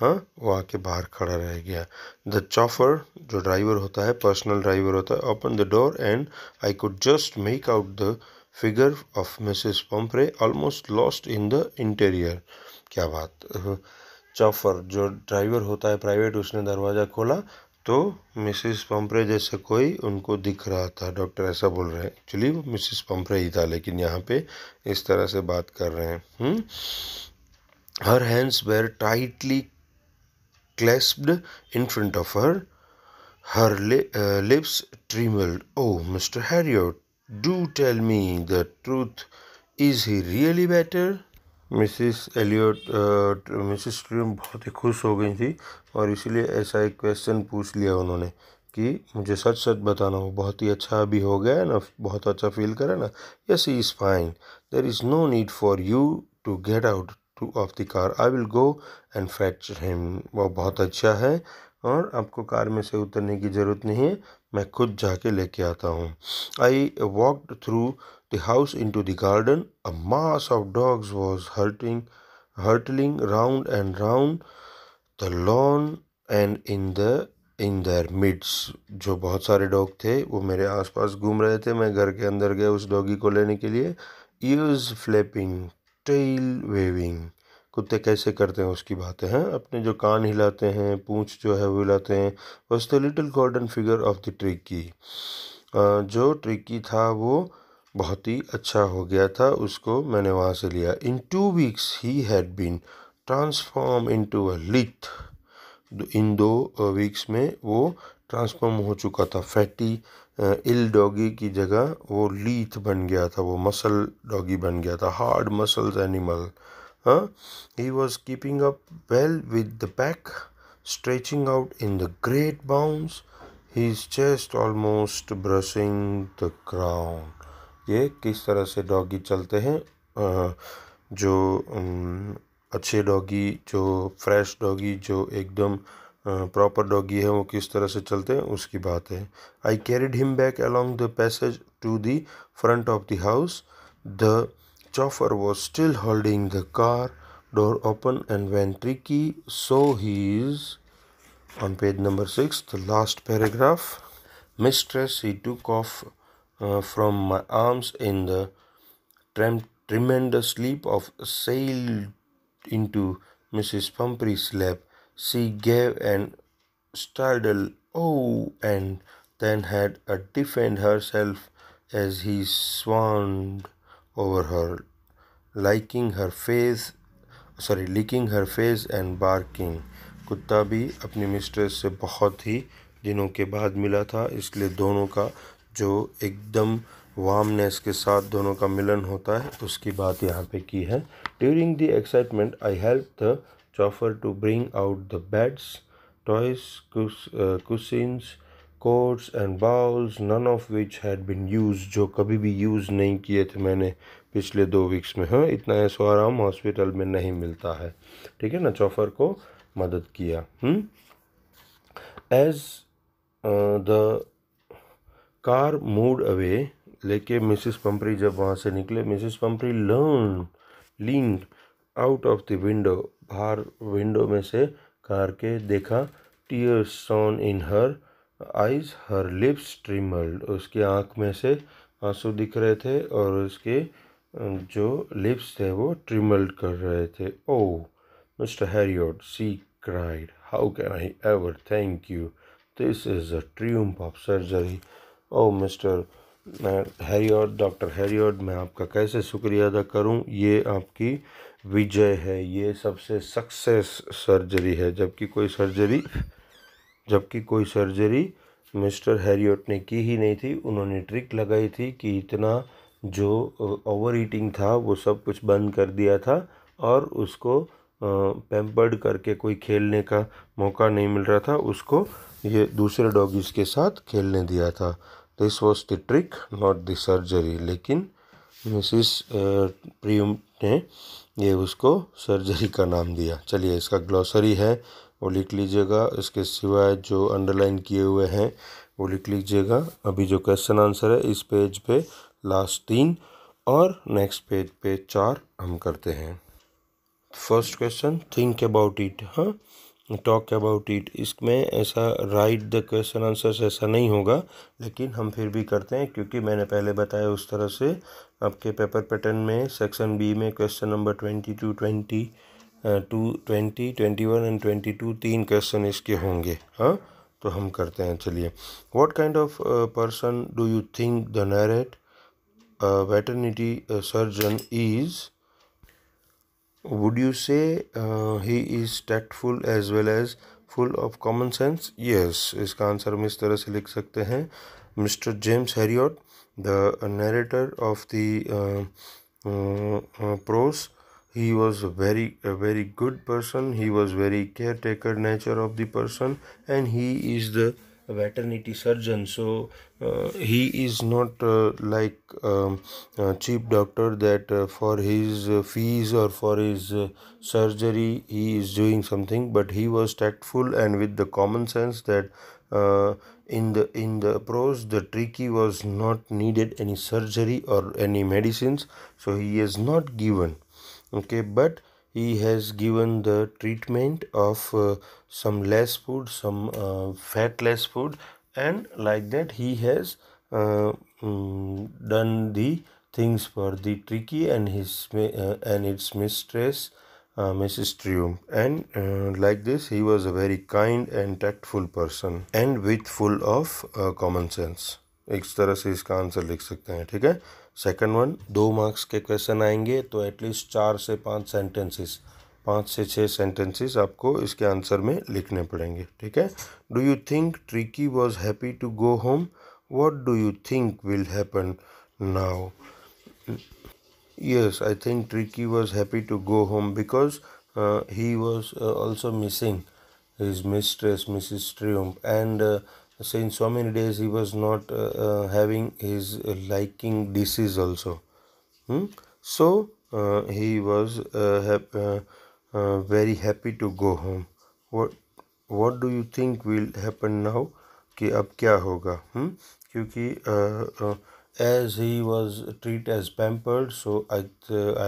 हाँ वो आके बाहर खड़ा रह गया द चॉफर जो ड्राइवर होता है पर्सनल ड्राइवर होता है open the door and I could just make out the figure of Mrs Pumphrey almost lost in the interior क्या बात चॉफर जो ड्राइवर होता है प्राइवेट उसने दरवाज़ा खोला तो मिसिस पम्परे जैसे कोई उनको दिख रहा था डॉक्टर ऐसा बोल रहे हैं एक्चुअली वो मिसिस पम्परे ही था लेकिन यहाँ पे इस तरह से बात कर रहे हैं her hands were tightly clasped in front of her her lips trembled oh Mr Herriot do tell me the truth is he really better Mrs Elliot Mrs Trim बहुत ही खुश हो गई थी और इसीलिए ऐसा एक क्वेश्चन पूछ लिया उन्होंने कि मुझे सच सच बताना हो बहुत ही अच्छा अभी हो गया है ना बहुत अच्छा फील करा ना yes he is fine there is no need for you to get out to of the car I will go and fetch him वो बहुत अच्छा है और आपको कार में से उतरने की ज़रूरत नहीं है मैं खुद जाके लेके आता हूँ I walked through the house into the garden. A mass of dogs was hurting hurtling round and round the lawn and in the in their midst जो बहुत सारे डॉग थे वो मेरे आसपास घूम रहे थे मैं घर के अंदर गया उस डॉगी को लेने के लिए ईयर्स फ्लैपिंग टेल वेविंग कुत्ते कैसे करते हैं उसकी बातें हैं अपने जो कान हिलाते हैं पूँछ जो है वो हिलाते हैं was the little golden figure of the Tricki जो ट्रिकी था वो बहुत ही अच्छा हो गया था उसको मैंने वहाँ से लिया in two weeks he had been transform into a lithe इन दो वीक्स में वो ट्रांसफॉर्म हो चुका था फैटी इल डॉगी की जगह वो लीथ बन गया था वो मसल डॉगी बन गया था हार्ड मसल्स एनिमल हाँ he was keeping up well with the pack stretching out in the great bounce he is chest almost brushing the ground ये किस तरह से डॉगी चलते हैं जो अच्छे डॉगी जो फ्रेश डॉगी जो एकदम प्रॉपर डॉगी है वो किस तरह से चलते हैं उसकी बात है I carried him back along the passage to the front of the house the chauffeur was still holding the car door open and वेंट्री की so he is on page number six the last paragraph mistress he took off from my arms in the trem- tremendous sleep of sail into Mrs. Pumphrey's lap. She gave an startled oh and then had to defend herself as he swooned over her, liking her face sorry liking her face and barking कुत्ता भी अपनी mistress से बहुत ही दिनों के बाद मिला था इसलिए दोनों का जो एकदम वार्मनेस के साथ दोनों का मिलन होता है उसकी बात यहाँ पे की है during the excitement I help the chauffeur to bring out the beds toys cushions coats and bowls none of which had been use जो कभी भी यूज़ नहीं किए थे मैंने पिछले दो वीक्स में हाँ इतना ऐसा आराम हॉस्पिटल में नहीं मिलता है ठीक है ना चौफर को मदद किया as hmm? The car moved away लेके मिसिस पंपरी जब वहाँ से निकले Mrs Pumphrey leaning out of the window बाहर विंडो में से कार के देखा tears shone in her eyes her lips trembled उसकी आँख में से आंसू दिख रहे थे और उसके जो लिप्स थे वो ट्रिमल्ड कर रहे थे oh Mr Herriot she cried how can I ever thank you this is a triumph of surgery oh Mr Herriot doctor Herriot मैं आपका कैसे शुक्रिया अदा करूं ये आपकी विजय है ये सबसे सक्सेस सर्जरी है जबकि कोई सर्जरी जबकि कोई सर्जरी मिस्टर हैरियट ने की ही नहीं थी उन्होंने ट्रिक लगाई थी कि इतना जो ओवर ईटिंग था वो सब कुछ बंद कर दिया था और उसको पेम्पर्ड करके कोई खेलने का मौका नहीं मिल रहा था उसको ये दूसरे डॉगीज़ के साथ खेलने दिया था this was the trick not the surgery लेकिन मिसिस प्रियम ने ये उसको सर्जरी का नाम दिया चलिए इसका ग्लॉसरी है वो लिख लीजिएगा इसके सिवाय जो अंडरलाइन किए हुए हैं वो लिख लीजिएगा अभी जो क्वेश्चन आंसर है इस पेज पे लास्ट तीन और नेक्स्ट पेज पे चार हम करते हैं first question think about it हाँ टॉक अबाउट इट इसमें ऐसा राइट द क्वेश्चन आंसर्स ऐसा नहीं होगा लेकिन हम फिर भी करते हैं क्योंकि मैंने पहले बताया उस तरह से आपके पेपर पैटर्न में सेक्शन बी में question number twenty two twenty two twenty twenty one and twenty two तीन क्वेश्चन इसके होंगे हाँ तो हम करते हैं चलिए what kind of person do you think the narrator veterinary surgeon is would you say uh, he is tactful as well as full of common sense yes इसका आंसर हम इस तरह से लिख सकते हैं Mr James Herriot the narrator of the he was a very a very good person he was very caretaker nature of the person and he is the veterinary surgeon so uh, he is not uh, like um, cheap doctor that uh, for his uh, fees or for his uh, surgery he is doing something but he was tactful and with the common sense that in the in the approach the tricky was not needed any surgery or any medicines so he is not given okay but he has given the treatment of uh, some less food some uh, fat less food and like that he has uh, mm, done the things for the tricky and his uh, and its mistress uh, Mrs. Triumph and uh, like this he was a very kind and tactful person and with full of uh, common sense इस तरह से इसका answer second one दो marks के question आएंगे तो at least चार से पाँच सेंटेंसेस पाँच से छः सेंटेंसेस आपको इसके आंसर में लिखने पड़ेंगे ठीक है do you think Tricki was happy to go home what do you think will happen now yes I think Tricki was happy to go home because he was also missing his mistress Mrs Trium and since so many days he was not uh, uh, having his liking disease also hmm? so uh, he was hap- very happy to go home what what do you think will happen now कि अब क्या होगा हुँ? क्योंकि as he was treat as pampered so I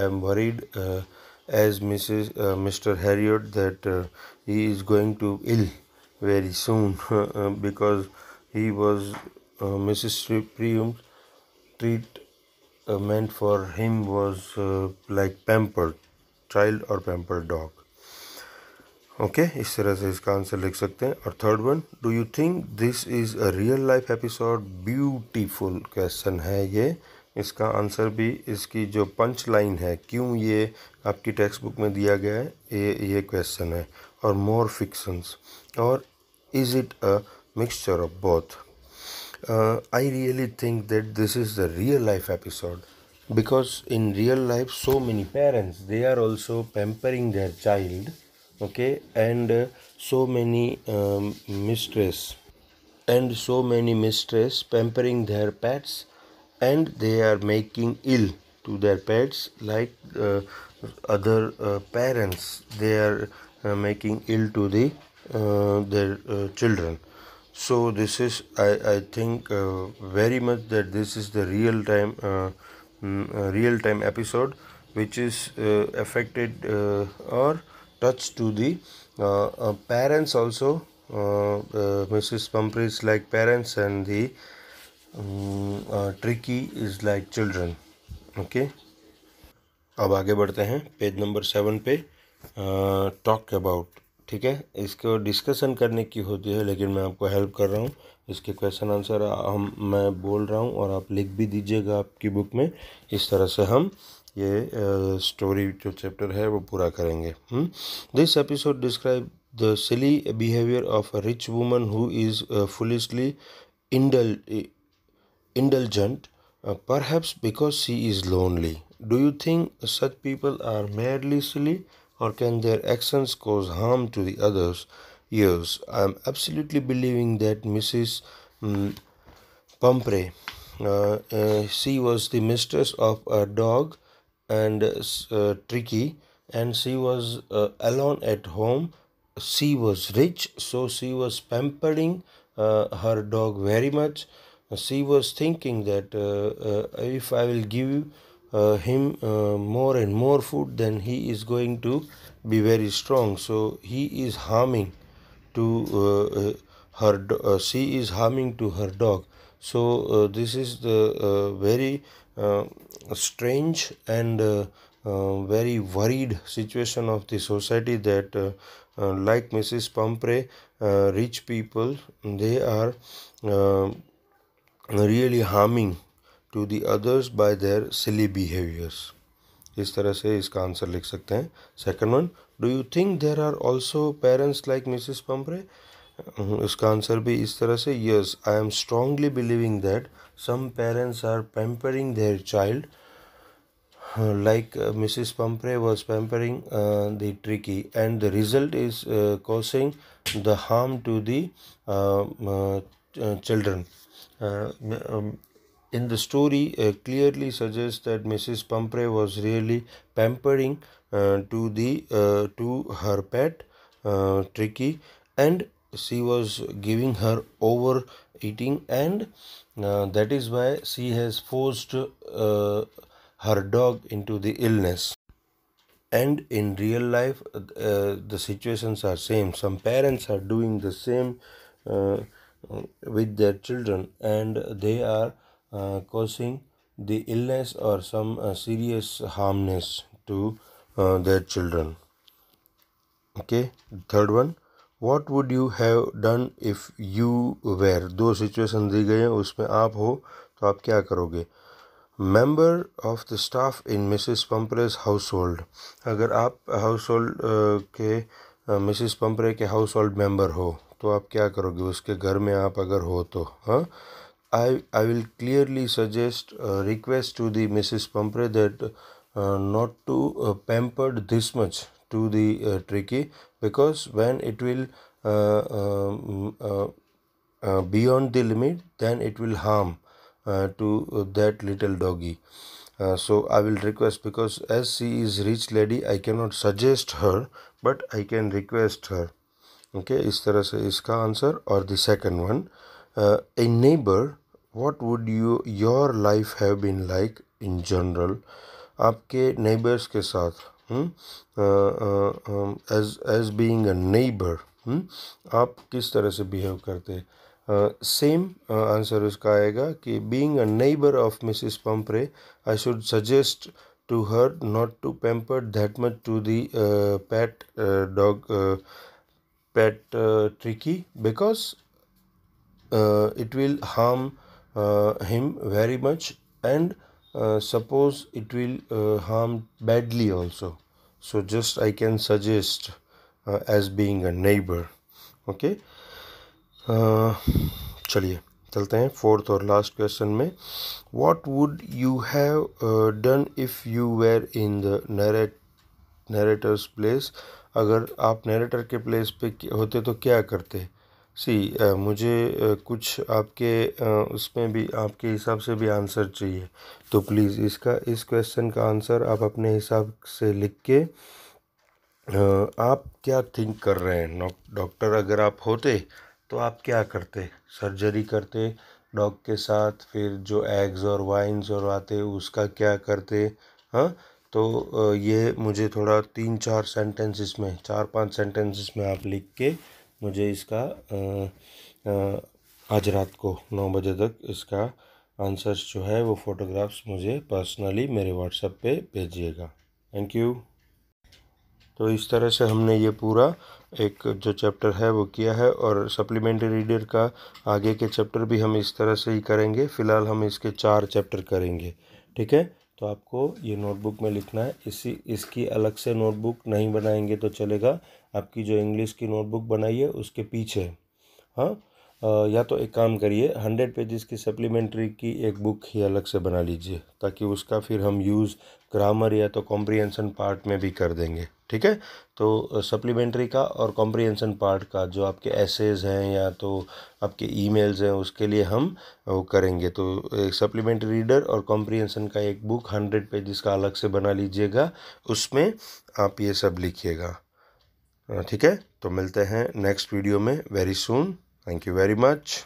am worried as Mrs Mr Herriot that he is going to ill. very soon uh, because he was uh, Mrs. Priyum's treat uh, meant for him was uh, like pampered child और pampered dog. Okay okay, इस तरह से इसका answer लिख सकते हैं और third one do you think this is a real life episode beautiful question है ये इसका आंसर भी इसकी जो पंच लाइन है क्यों ये आपकी टेक्स्ट बुक में दिया गया है ये ये क्वेश्चन है और मोर फिक्सन्स or is it a mixture of both? Uh, I really think that this is the real life episode because in real life, so many parents they are also pampering their child, okay, and uh, so many um, mistress and so many mistress pampering their pets and they are making ill to their pets like uh, other uh, parents they are uh, making ill to the their uh, children so this is i, I think uh, very much that this is the real time uh, real time episode which is uh, affected uh, or touched to the uh, uh, parents also uh, uh, mrs pumphrey is like parents and the um, uh, tricky is like children okay अब आगे बढ़ते हैं page number seven पे talk about ठीक है इसको discussion करने की होती है लेकिन मैं आपको हेल्प कर रहा हूँ इसके क्वेश्चन आंसर हम मैं बोल रहा हूँ और आप लिख भी दीजिएगा आपकी बुक में इस तरह से हम ये स्टोरी जो चैप्टर है वो पूरा करेंगे this episode describe the silly behaviour of a rich woman who is foolishly indul indulgent uh, because she is lonely do you think such people are merely silly or can their actions cause harm to the others? Yes, I am absolutely believing that Mrs. Mm, um, uh, uh, she was the mistress of a dog and uh, uh Tricky, and she was uh, alone at home. She was rich, so she was pampering uh, her dog very much. She was thinking that if I will give uh, him uh, more and more food then he is going to be very strong so he is harming to uh, her she is harming to her dog so this is the very strange and uh, very worried situation of the society that uh, uh, like mrs pumphrey rich people they are really harming to the others by their silly behaviours इस तरह से इसका answer लिख सकते हैं second one do you think there are also parents like Mrs Pumphrey इसका answer भी इस तरह से yes I am strongly believing that some parents are pampering their child like uh, Mrs. Pumphrey was pampering uh, the tricky and the result is uh, causing the harm to the children. Um, in the story uh, clearly suggests that Mrs. Pumphrey was really pampering uh, to the uh, to her pet uh, Tricky, and she was giving her overeating, and uh, that is why she has forced uh, her dog into the illness. And in real life, uh, the situations are same. Some parents are doing the same with their children, and they are Uh, causing the illness or some uh, serious harmness to uh, their children okay third one what would you have done if you were दो situation दी गई हैं उसमें आप हो तो आप क्या करोगे member of the staff in Mrs Pumphrey's household अगर आप हाउस होल्ड के मिसिस पम्परे के हाउस होल्ड मेम्बर हो तो आप क्या करोगे उसके घर में आप अगर हो तो हाँ I, I will clearly suggest a uh, request to the Mrs. Pumphrey that uh, not to uh, pamper this much to the uh, tricky because when it will uh, um, uh, beyond the limit then it will harm to that little doggy so i will request because as she is rich lady i cannot suggest her but i can request her okay is there se iska answer or the second one uh, a neighbor what would you your life have been like in general आपके neighbors के साथ as as being neighbour आप किस तरह से behave करते same answer उसका आएगा कि being a neighbour of Mrs Pumphrey I should suggest to her not to pamper that much to the pet dog pet Tricki because uh, it will harm uh, him very much and uh, suppose it will uh, harm badly also so just I can suggest uh, as being a neighbor okay uh, chaliye चलिए चलते हैं fourth और last question में what would you have done if you were in the narrate narrator's place अगर आप narrator के place पे होते तो क्या करते सी मुझे कुछ आपके उसमें भी आपके हिसाब से भी आंसर चाहिए तो प्लीज़ इसका इस क्वेश्चन का आंसर आप अपने हिसाब से लिख के आप क्या थिंक कर रहे हैं डॉक्टर अगर आप होते तो आप क्या करते सर्जरी करते डॉग के साथ फिर जो एग्स और वाइन्स और आते उसका क्या करते हाँ तो ये मुझे थोड़ा तीन चार सेंटेंसेस में चार पांच सेंटेंसेस में आप लिख के मुझे इसका आज रात को नौ बजे तक इसका आंसर्स जो है वो फ़ोटोग्राफ्स मुझे पर्सनली मेरे व्हाट्सएप पे भेजिएगा थैंक यू तो इस तरह से हमने ये पूरा एक जो चैप्टर है वो किया है और सप्लीमेंट्री रीडर का आगे के चैप्टर भी हम इस तरह से ही करेंगे फ़िलहाल हम इसके चार चैप्टर करेंगे ठीक है तो आपको ये नोटबुक में लिखना है इसी इसकी अलग से नोटबुक नहीं बनाएंगे तो चलेगा आपकी जो इंग्लिश की नोटबुक बनाई है उसके पीछे हाँ या तो एक काम करिए हंड्रेड पेजेस की सप्लीमेंट्री की एक बुक ही अलग से बना लीजिए ताकि उसका फिर हम यूज़ ग्रामर या तो कॉम्प्रीहेंसन पार्ट में भी कर देंगे ठीक है तो सप्लीमेंट्री का और कॉम्प्रीहेंसन पार्ट का जो आपके एसेज हैं या तो आपके ईमेल्स हैं उसके लिए हम वो करेंगे तो एक सप्लीमेंट्री रीडर और कॉम्प्रीहेंसन का एक बुक हंड्रेड पेजेस का अलग से बना लीजिएगा उसमें आप ये सब लिखिएगा ठीक है तो मिलते हैं नेक्स्ट वीडियो में very soon thank you very much